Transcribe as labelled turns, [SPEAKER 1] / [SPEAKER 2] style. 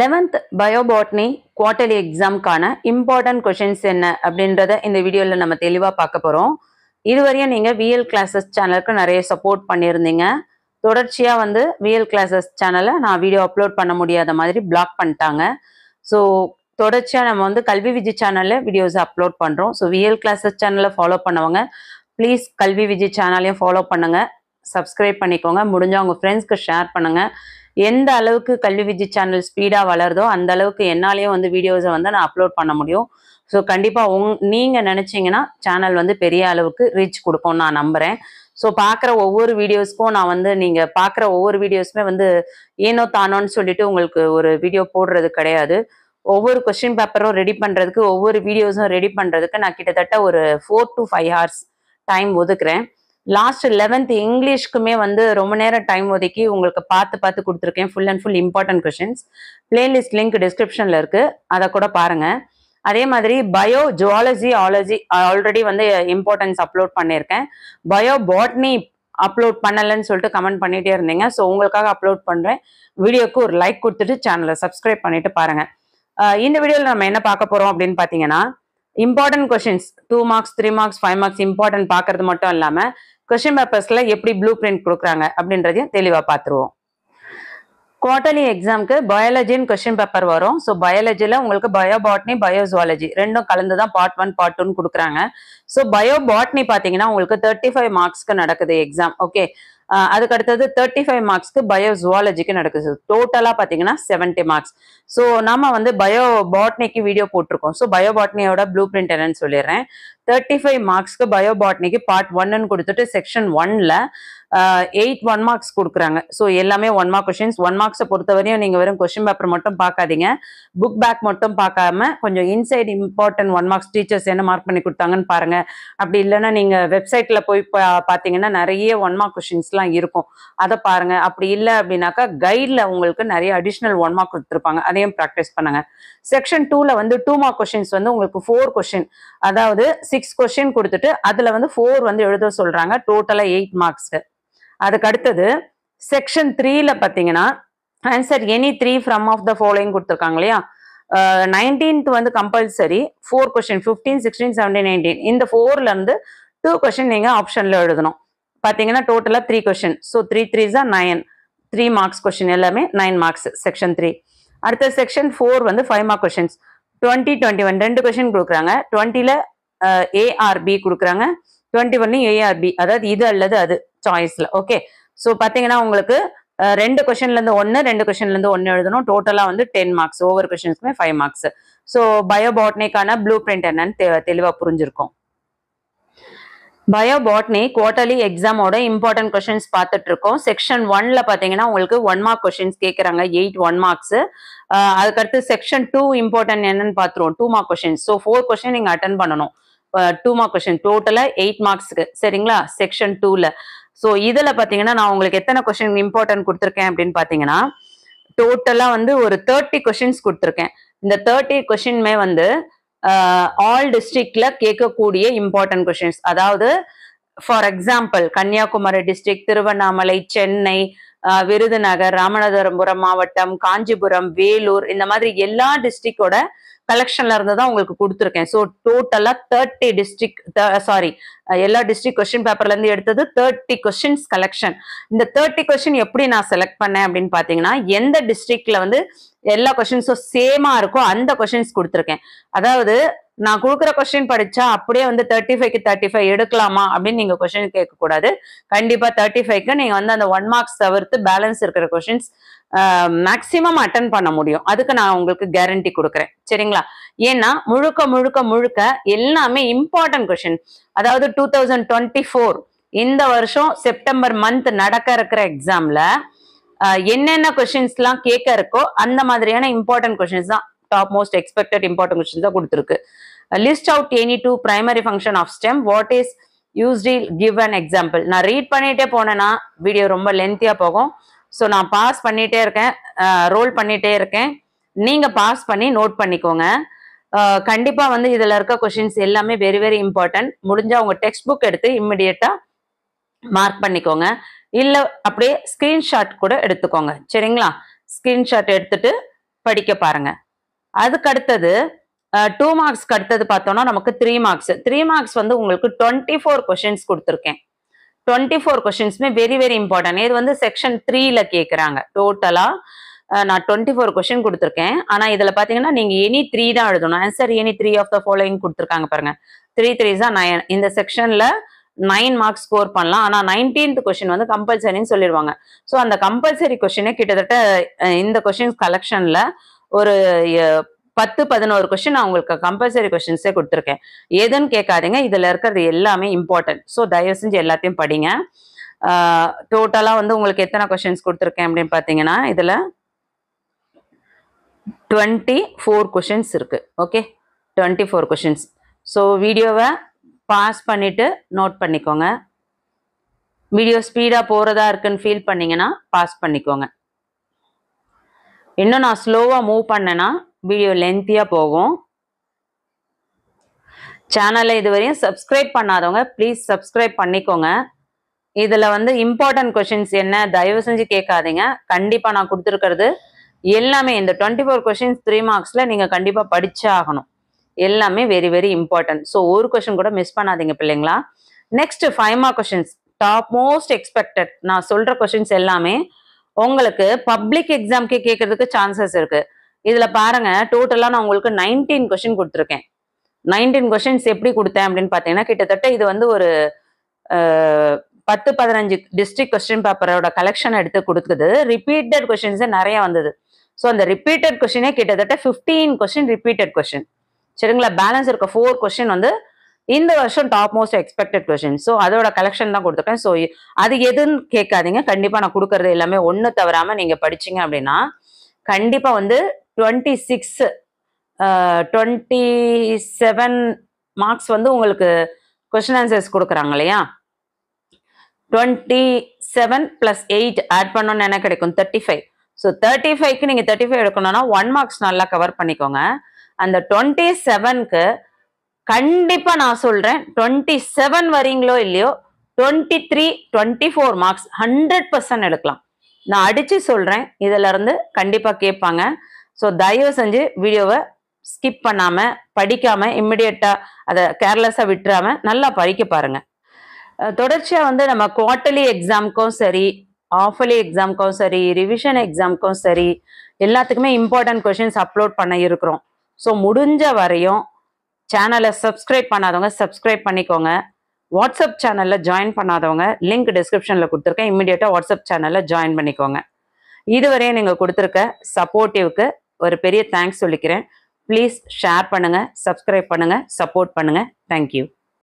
[SPEAKER 1] eleventh bio botany quarterly எக்ஸாமுக்கான important questions என்ன அப்படின்றத இந்த வீடியோவில் நம்ம தெளிவாக பார்க்க போகிறோம் இதுவரையும் நீங்கள் விஎல் கிளாஸஸ் சேனலுக்கு நிறைய சப்போர்ட் பண்ணியிருந்தீங்க தொடர்ச்சியாக வந்து விஎல் கிளாஸஸ் சேனலை நான் வீடியோ அப்லோட் பண்ண முடியாத மாதிரி பிளாக் பண்ணிட்டாங்க ஸோ தொடர்ச்சியாக நம்ம வந்து கல்வி விஜய் சேனலில் வீடியோஸ் அப்லோட் பண்ணுறோம் ஸோ விஎல் கிளாஸஸ் சேனலை ஃபாலோ பண்ணுவாங்க ப்ளீஸ் கல்வி விஜய் சேனலையும் ஃபாலோ பண்ணுங்கள் சப்ஸ்கிரைப் பண்ணிக்கோங்க முடிஞ்சால் உங்கள் ஃப்ரெண்ட்ஸ்க்கு ஷேர் பண்ணுங்கள் எந்த அளவுக்கு கல்வி விஜி சேனல் ஸ்பீடாக வளருதோ அந்த அளவுக்கு என்னாலேயும் வந்து வீடியோஸை வந்து நான் அப்லோட் பண்ண முடியும் ஸோ கண்டிப்பாக உங் நீங்கள் நினச்சிங்கன்னா சேனல் வந்து பெரிய அளவுக்கு ரீச் கொடுக்கும் நான் நம்புகிறேன் ஸோ பார்க்குற ஒவ்வொரு வீடியோஸ்க்கும் நான் வந்து நீங்கள் பார்க்குற ஒவ்வொரு வீடியோஸுமே வந்து ஏனோ தானோன்னு சொல்லிட்டு உங்களுக்கு ஒரு வீடியோ போடுறது கிடையாது ஒவ்வொரு கொஸ்டின் பேப்பரும் ரெடி பண்ணுறதுக்கு ஒவ்வொரு வீடியோஸும் ரெடி பண்ணுறதுக்கு நான் கிட்டத்தட்ட ஒரு four to five hours time ஒதுக்குறேன் லாஸ்ட் லெவன்த் இங்கிலீஷ்க்குமே வந்து ரொம்ப நேரம் டைம் ஒதுக்கி உங்களுக்கு பார்த்து பார்த்து கொடுத்துருக்கேன் full and full important questions playlist link டிஸ்கிரிப்ஷனில் இருக்குது அதை கூட பாருங்கள் அதே மாதிரி பயோ ஜுவாலஜி ஆலஜி ஆல்ரெடி வந்து இம்பார்ட்டன்ஸ் அப்லோட் பண்ணியிருக்கேன் பயோ பாட்னி அப்லோட் பண்ணலைன்னு சொல்லிட்டு கமெண்ட் பண்ணிகிட்டே இருந்தீங்க ஸோ உங்களுக்காக அப்லோட் பண்ணுறேன் வீடியோக்கு ஒரு லைக் கொடுத்துட்டு சேனலை சப்ஸ்கிரைப் பண்ணிட்டு பாருங்கள் இந்த வீடியோவில் நம்ம என்ன பார்க்க போகிறோம் அப்படின்னு பார்த்தீங்கன்னா important questions two marks three marks five marks important பார்க்கறது மட்டும் இல்லாமல் கொஷின் பேப்பர்ஸ்ல எப்படி ப்ளூ பிரிண்ட் கொடுக்குறாங்க அப்படின்றதையும் தெளிவாக பார்த்துருவோம் குவார்டர்லி எக்ஸாம்க்கு பயாலஜின்னு கொஸ்டின் பேப்பர் வரும் ஸோ பயாலஜியில் உங்களுக்கு பயோ பாட்னி பயோசுவாலஜி ரெண்டும் கலந்து தான் பார்ட் ஒன் பார்ட் டூன்னு கொடுக்குறாங்க ஸோ பயோ பாட்னி பார்த்தீங்கன்னா உங்களுக்கு தேர்ட்டி ஃபைவ் மார்க்ஸ்க்கு நடக்குது எக்ஸாம் ஓகே அதுக்கு அடுத்தது தேர்ட்டி ஃபைவ் மார்க்ஸ்க்கு பயோ ஜுவாலஜிக்கு நடக்குது டோட்டலாக பார்த்தீங்கன்னா செவன்ட்டி மார்க்ஸ் ஸோ நம்ம வந்து பயோ பாட்னிக்கு வீடியோ போட்டிருக்கோம் ஸோ பயோ பாட்னியோட ப்ளூ பிரிண்ட் என்னன்னு சொல்லிடுறேன் தேர்ட்டி ஃபைவ் மார்க்ஸ்க்கு பயோ பாட்னிக்கு பார்ட் ஒன்னு கொடுத்துட்டு செக்ஷன் ஒன்ல எயிட் ஒன் மார்க்ஸ் கொடுக்குறாங்க ஸோ எல்லாமே ஒன் மார்க் கொஷின்ஸ் ஒன் மார்க்ஸை பொறுத்தவரையும் நீங்கள் வெறும் கொஷின் பேப்பர் மட்டும் பார்க்காதீங்க புக் பேக் மட்டும் பார்க்காம கொஞ்சம் inside important one marks teachers என்ன மார்க் பண்ணி கொடுத்தாங்கன்னு பாருங்கள் அப்படி இல்லைன்னா நீங்கள் வெப்சைட்டில் போய் பார்த்தீங்கன்னா நிறைய ஒன் மார்க் கொஷின்ஸ்லாம் இருக்கும் அதை பாருங்கள் அப்படி இல்லை அப்படின்னாக்கா கைடில் உங்களுக்கு நிறைய அடிஷ்னல் ஒன் மார்க் கொடுத்துருப்பாங்க அதையும் ப்ராக்டிஸ் பண்ணுங்க செக்ஷன் டூவில் வந்து டூ மார்க் கொஷின்ஸ் வந்து உங்களுக்கு ஃபோர் கொஷின் அதாவது சிக்ஸ் கொஷின் கொடுத்துட்டு அதில் வந்து ஃபோர் வந்து எழுத சொல்கிறாங்க டோட்டலாக எயிட் மார்க்ஸ் அதுக்கு அடுத்தது செக்ஷன் த்ரீல பார்த்தீங்கன்னா answer any three from of the following கொடுத்துருக்காங்க இல்லையா நைன்டீன்த் வந்து compulsory four question fifteen sixteen seventeen nineteen இந்த ஃபோர்லேருந்து டூ கொஸ்டின் நீங்கள் ஆப்ஷனில் எழுதணும் பார்த்தீங்கன்னா டோட்டலாக three question so three three தான் நைன் த்ரீ மார்க்ஸ் கொஸ்டின் எல்லாமே நைன் மார்க்ஸ் செக்ஷன் த்ரீ அடுத்த செக்ஷன் ஃபோர் வந்து five mark questions twenty twenty one ரெண்டு கொஸ்டின் கொடுக்குறாங்க டுவெண்ட்டியில் ஏஆர்பி கொடுக்குறாங்க டுவெண்ட்டி ஒன்லையும் ஏஆர்பி அதாவது இது அல்லது அது சாய்ஸ்ல ஓகே ஸோ பார்த்தீங்கன்னா உங்களுக்கு ரெண்டு கொஷன்ல இருந்து ஒன்று ரெண்டு கொஷன்ல இருந்து ஒன்று எழுதணும் டோட்டலாக வந்து டென் மார்க்ஸ் ஒவ்வொரு கொஷின்ஸ்க்குமே ஃபைவ் மார்க்ஸ் ஸோ பயோபாட்னிக்கான ப்ளூ பிரிண்ட் என்னன்னு தெளிவா தெளிவாக புரிஞ்சிருக்கும் பயோபாட்னி குவார்டர்லி எக்ஸாமோட இம்பார்ட்டன்ட் கொஷின்ஸ் பார்த்துட்டு இருக்கோம் செக்ஷன் ஒன்ல பார்த்தீங்கன்னா உங்களுக்கு ஒன் மார்க் கொஷின்ஸ் கேட்குறாங்க எயிட் ஒன் மார்க்ஸ் அதுக்கடுத்து செக்ஷன் டூ இம்பார்ட்டன்ட் என்னன்னு பார்த்துருவோம் two mark questions so four question நீங்கள் அட்டன் பண்ணணும் டூ மார்க் கொஷின் டோட்டலாக எயிட் மார்க்ஸ்க்கு சரிங்களா செக்ஷன் டூவில் ஸோ இதில் பார்த்தீங்கன்னா நான் உங்களுக்கு எத்தனை கொஷின் இம்பார்ட்டன்ட் கொடுத்துருக்கேன் அப்படின்னு பார்த்தீங்கன்னா டோட்டலாக வந்து ஒரு தேர்ட்டி கொஷின்ஸ் கொடுத்துருக்கேன் இந்த தேர்ட்டி கொஷின்மே வந்து ஆல் டிஸ்ட்ரிக்டில் கேட்கக்கூடிய இம்பார்ட்டன்ட் கொஷின்ஸ் அதாவது for example Kanyakumari district Tiruvannamalai Chennai Virudhunagar Ramanathapuram மாவட்டம் காஞ்சிபுரம் வேலூர் இந்த மாதிரி எல்லா டிஸ்ட்ரிக்டோட கலெக்ஷன்ல இருந்து தான் உங்களுக்கு கொடுத்துருக்கேன் ஸோ டோட்டலா தேர்ட்டி டிஸ்ட்ரிக் சாரி எல்லா டிஸ்ட்ரிக் கொஸ்டின் பேப்பர்ல இருந்து எடுத்தது தேர்ட்டி கொஸ்டின்ஸ் கலெக்ஷன் இந்த தேர்ட்டி கொஸ்டின் எப்படி நான் செலக்ட் பண்ணேன் அப்படின்னு பாத்தீங்கன்னா எந்த டிஸ்ட்ரிக்ட்ல வந்து எல்லா கொஸ்டின்ஸும் சேமா இருக்கோ அந்த கொஸ்டின்ஸ் கொடுத்துருக்கேன் அதாவது நான் கொடுக்குற கொஸ்டின் படிச்சா அப்படியே வந்து தேர்ட்டி ஃபைவ்க்கு தேர்ட்டி ஃபைவ் எடுக்கலாமா அப்படின்னு நீங்க கொஸ்டின் கேட்கக்கூடாது கண்டிப்பா தேர்ட்டி ஃபைவ்க்கு நீங்க வந்து அந்த ஒன் மார்க்ஸ் தவிர்த்து பேலன்ஸ் இருக்கிற கொஸ்டின்ஸ் மேக்சிமம் அட்டன் பண்ண முடியும் அதுக்கு நான் உங்களுக்கு கேரண்டி கொடுக்குறேன் சரிங்களா ஏன்னா முழுக்க முழுக்க முழுக்க எல்லாமே இம்பார்ட்டன்ட் கொஸ்டின் அதாவது டூ தௌசண்ட் டுவெண்ட்டி ஃபோர் இந்த வருஷம் செப்டம்பர் மந்த் நடக்க இருக்கிற எக்ஸாம்ல என்னென்ன கொஷின்ஸ்லாம் கேட்க இருக்கோ அந்த மாதிரியான இம்பார்ட்டன்ட் கொஸ்டின்ஸ் தான் top most expected important questions தான் கொடுத்துருக்கு list out any two primary function of stem what is used give an example நான் ரீட் பண்ணிகிட்டே போனேன்னா வீடியோ ரொம்ப லென்த்தியாக போகும் ஸோ நான் பாஸ் பண்ணிகிட்டே இருக்கேன் ரோல் uh, பண்ணிகிட்டே இருக்கேன் நீங்கள் பாஸ் பண்ணி நோட் பண்ணிக்கோங்க uh, கண்டிப்பாக வந்து இதில் இருக்க கொஷின்ஸ் எல்லாமே வெரி வெரி இம்பார்ட்டன்ட் முடிஞ்சால் உங்கள் டெக்ஸ்ட் புக் எடுத்து இம்மிடியட்டாக மார்க் பண்ணிக்கோங்க இல்லை அப்படியே ஸ்க்ரீன்ஷாட் கூட எடுத்துக்கோங்க சரிங்களா ஸ்க்ரீன்ஷாட் எடுத்துட்டு படிக்க பாருங்க அதுக்கு அடுத்தது டூ மார்க்ஸ் கடுத்தது பார்த்தோம்னா நமக்கு த்ரீ மார்க்ஸ் த்ரீ மார்க்ஸ் வந்து உங்களுக்கு டுவெண்ட்டி ஃபோர் கொஷின்ஸ் கொடுத்துருக்கேன் டுவெண்ட்டி ஃபோர் கொஷின்ஸுமே வெரி வெரி இம்பார்ட்டன்ட் இது வந்து செக்ஷன் த்ரீல கேட்குறாங்க டோட்டலாக நான் டுவெண்ட்டி ஃபோர் கொஷின் கொடுத்துருக்கேன் ஆனால் இதில் பார்த்தீங்கன்னா நீங்கள் எனி த்ரீ தான் எழுதணும் answer any three of the following கொடுத்துருக்காங்க பாருங்க த்ரீ த்ரீஸ் தான் நயன் இந்த செக்ஷனில் நைன் மார்க்ஸ் ஸ்கோர் பண்ணலாம் ஆனால் நைன்டீன்த் கொஷின் வந்து கம்பல்சரின்னு சொல்லிடுவாங்க ஸோ அந்த கம்பல்சரி கொஸ்டினே கிட்டத்தட்ட இந்த கொஷின்ஸ் கலெக்ஷனில் ஒரு பத்து பதினோரு கொஸ்டின் நான் உங்களுக்கு கம்பல்சரி கொஸ்டின்ஸே கொடுத்துருக்கேன் எதுன்னு கேட்காதீங்க இதில் இருக்கிறது எல்லாமே இம்பார்ட்டன்ட் ஸோ தயவு செஞ்சு எல்லாத்தையும் படிங்க டோட்டலாக வந்து உங்களுக்கு எத்தனை கொஸ்டின்ஸ் கொடுத்துருக்கேன் அப்படின்னு பார்த்தீங்கன்னா இதில் டுவெண்ட்டி ஃபோர் கொஷின்ஸ் இருக்குது okay twenty four questions so வீடியோவை பாஸ் பண்ணிவிட்டு நோட் பண்ணிக்கோங்க வீடியோ ஸ்பீடாக போகிறதா இருக்குன்னு ஃபீல் பண்ணிங்கன்னா பாஸ் பண்ணிக்கோங்க இன்னும் நான் ஸ்லோவாக மூவ் பண்ணேன்னா வீடியோ லென்த்தியாக போகும் சேனலை இதுவரையும் சப்ஸ்கிரைப் பண்ணாதவங்க ப்ளீஸ் சப்ஸ்கிரைப் பண்ணிக்கோங்க இதில் வந்து இம்பார்ட்டன்ட் கொஷின்ஸ் என்ன தயவு செஞ்சு கேட்காதீங்க கண்டிப்பாக நான் கொடுத்துருக்கிறது எல்லாமே இந்த டுவெண்ட்டி ஃபோர் கொஷின்ஸ் த்ரீ மார்க்ஸில் நீங்கள் கண்டிப்பாக படித்தே ஆகணும் எல்லாமே வெரி வெரி இம்பார்ட்டன்ட் ஸோ ஒரு கொஷின் கூட மிஸ் பண்ணாதீங்க பிள்ளைங்களா next five mark questions top most expected நான் சொல்கிற கொஷின்ஸ் எல்லாமே உங்களுக்கு பப்ளிக் எக்ஸாம்க்கே கேட்கறதுக்கு சான்சஸ் இருக்குது இதுல பாருங்க டோட்டலா நான் உங்களுக்கு நைன்டீன் கொஸ்டின் கொடுத்துருக்கேன் நைன்டீன் கொஸ்டின்ஸ் எப்படி கொடுத்தேன் அப்படின்னு பாத்தீங்கன்னா கிட்டத்தட்ட இது வந்து ஒரு பத்து பதினஞ்சு டிஸ்ட்ரிக் கொஸ்டின் பேப்பரோட கலெக்ஷன் எடுத்து கொடுக்குது ரிப்பீட்டட் கொஸ்டின்ஸ் நிறைய வந்தது ஸோ அந்த ரிப்பீட்டட் கொஸ்டினே கிட்டத்தட்ட ஃபிஃப்டீன் கொஸ்டின் ரிப்பீட்டட் கொஸ்டின் சரிங்களா பேலன்ஸ் இருக்க ஃபோர் கொஸ்டின் வந்து இந்த வருஷம் top most expected question so அதோட கலெக்ஷன் தான் கொடுத்துருக்கேன் ஸோ அது எதுன்னு கேட்காதீங்க கண்டிப்பாக நான் கொடுக்கறது எல்லாமே ஒன்று தவறாமல் நீங்கள் படிச்சிங்க அப்படின்னா கண்டிப்பாக வந்து twenty six twenty seven marks வந்து உங்களுக்கு கொஷின் ஆன்சர்ஸ் கொடுக்குறாங்க இல்லையா twenty seven plus eight add பண்ணோன்னு என்ன கிடைக்கும் தேர்ட்டி ஃபைவ் ஸோ தேர்ட்டி ஃபைவ்க்கு நீங்கள் தேர்ட்டி ஃபைவ் எடுக்கணும்னா ஒன் மார்க்ஸ் நல்லா கவர் பண்ணிக்கோங்க அந்த டுவெண்ட்டி செவனுக்கு கண்டிப்பாக நான் சொல்கிறேன் டுவெண்ட்டி செவன் வரீங்களோ இல்லையோ twenty three twenty four marks hundred percent எடுக்கலாம் நான் அடித்து சொல்கிறேன் இருந்து கண்டிப்பாக கேட்பாங்க ஸோ தயவு செஞ்சு வீடியோவை ஸ்கிப் பண்ணாமல் படிக்காமல் இம்மிடியட்டாக அதை கேர்லெஸ்ஸாக விட்டுறாமல் நல்லா படிக்க பாருங்கள் தொடர்ச்சியாக வந்து நம்ம குவார்ட்டர்லி எக்ஸாமுக்கும் சரி ஆஃபலி எக்ஸாமுக்கும் சரி ரிவிஷன் எக்ஸாமுக்கும் சரி எல்லாத்துக்குமே இம்பார்ட்டன்ட் கொஷின்ஸ் அப்லோட் பண்ண இருக்கிறோம் ஸோ முடிஞ்ச வரையும் சேனலை சப்ஸ்கிரைப் பண்ணாதவங்க சப்ஸ்கிரைப் பண்ணிக்கோங்க வாட்ஸ்அப் சேனலில் ஜாயின் பண்ணாதவங்க லிங்க் டிஸ்கிரிப்ஷனில் கொடுத்துருக்கேன் இம்மிடியேட்டாக வாட்ஸ்அப் சேனலில் ஜாயின் பண்ணிக்கோங்க இதுவரையும் நீங்கள் கொடுத்துருக்க சப்போர்ட்டிவ்க்கு ஒரு பெரிய தேங்க்ஸ் சொல்லிக்கிறேன் ப்ளீஸ் ஷேர் பண்ணுங்கள் சப்ஸ்கிரைப் பண்ணுங்கள் சப்போர்ட் பண்ணுங்கள் தேங்க்யூ